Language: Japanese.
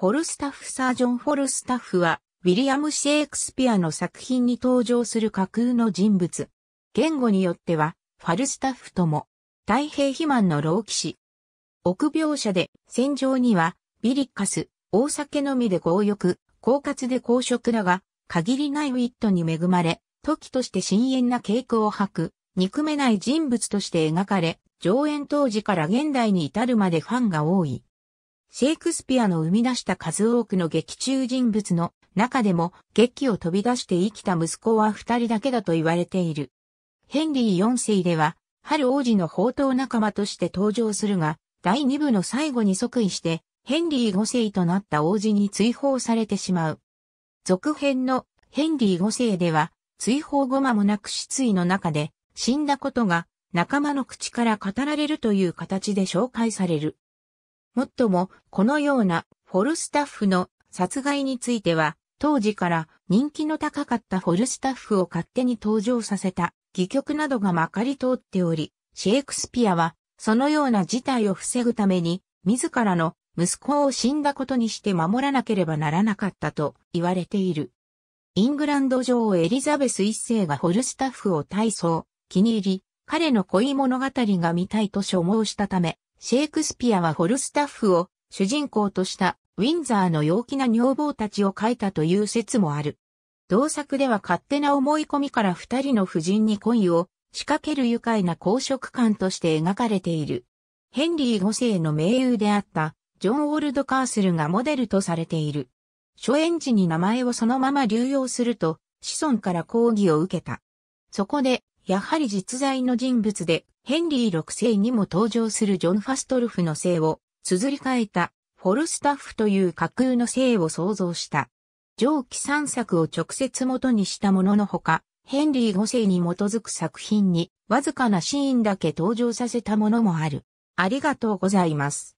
フォルスタッフサージョン・フォルスタッフは、ウィリアム・シェイクスピアの作品に登場する架空の人物。言語によっては、ファルスタッフとも、太平肥満の老騎士。臆病者で、戦場には、ビリッカス、大酒飲みで強欲、狡猾で公職だが、限りないウィットに恵まれ、時として深淵な傾向を吐く、憎めない人物として描かれ、上演当時から現代に至るまでファンが多い。シェイクスピアの生み出した数多くの劇中人物の中でも劇を飛び出して生きた息子は二人だけだと言われている。ヘンリー4世では、春王子の宝刀仲間として登場するが、第二部の最後に即位して、ヘンリー5世となった王子に追放されてしまう。続編のヘンリー5世では、追放後間もなく失意の中で、死んだことが仲間の口から語られるという形で紹介される。もっとも、このようなフォルスタッフの殺害については、当時から人気の高かったフォルスタッフを勝手に登場させた戯曲などがまかり通っており、シェイクスピアはそのような事態を防ぐために自らの息子を死んだことにして守らなければならなかったと言われている。イングランド女王エリザベス一世がフォルスタッフを大層気に入り、彼の恋物語が見たいと所望したため、シェイクスピアはホルスタッフを主人公としたウィンザーの陽気な女房たちを書いたという説もある。同作では勝手な思い込みから二人の夫人に恋を仕掛ける愉快な公職官として描かれている。ヘンリー5世の名優であったジョン・オールド・カースルがモデルとされている。初演時に名前をそのまま流用すると子孫から抗議を受けた。そこで、やはり実在の人物でヘンリー6世にも登場するジョン・ファストルフの姓を綴り替えたフォルスタッフという架空の姓を創造した。上記3作を直接元にしたもののほか、ヘンリー5世に基づく作品にわずかなシーンだけ登場させたものもある。ありがとうございます。